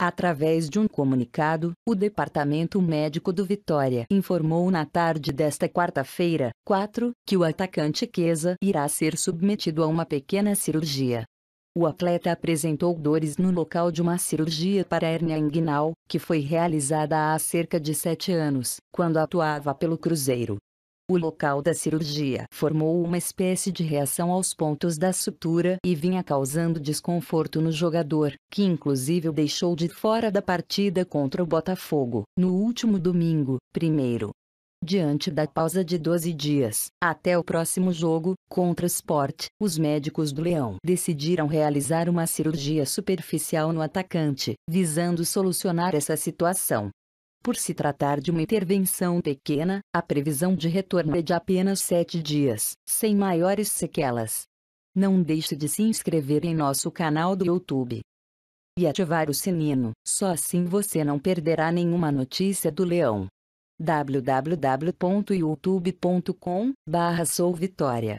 Através de um comunicado, o Departamento Médico do Vitória informou na tarde desta quarta-feira, 4, que o atacante Queza irá ser submetido a uma pequena cirurgia. O atleta apresentou dores no local de uma cirurgia para hérnia inguinal, que foi realizada há cerca de sete anos, quando atuava pelo Cruzeiro. O local da cirurgia formou uma espécie de reação aos pontos da sutura e vinha causando desconforto no jogador, que inclusive o deixou de fora da partida contra o Botafogo, no último domingo, primeiro. Diante da pausa de 12 dias, até o próximo jogo, contra o Sport, os médicos do Leão decidiram realizar uma cirurgia superficial no atacante, visando solucionar essa situação. Por se tratar de uma intervenção pequena, a previsão de retorno é de apenas 7 dias, sem maiores sequelas. Não deixe de se inscrever em nosso canal do YouTube e ativar o sininho, só assim você não perderá nenhuma notícia do Leão. www.youtube.com/souvitória